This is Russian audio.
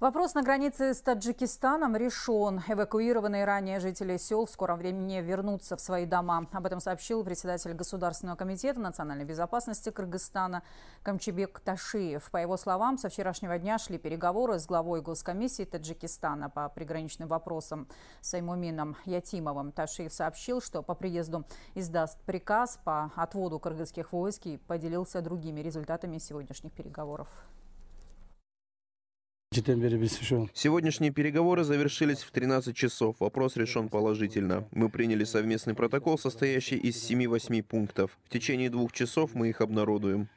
Вопрос на границе с Таджикистаном решен. Эвакуированные ранее жители сел в скором времени вернутся в свои дома. Об этом сообщил председатель Государственного комитета национальной безопасности Кыргызстана Камчебек Ташиев. По его словам, со вчерашнего дня шли переговоры с главой Госкомиссии Таджикистана по приграничным вопросам Саймумином Ятимовым. Ташиев сообщил, что по приезду издаст приказ по отводу кыргызских войск и поделился другими результатами сегодняшних переговоров. Сегодняшние переговоры завершились в 13 часов. Вопрос решен положительно. Мы приняли совместный протокол, состоящий из 7-8 пунктов. В течение двух часов мы их обнародуем.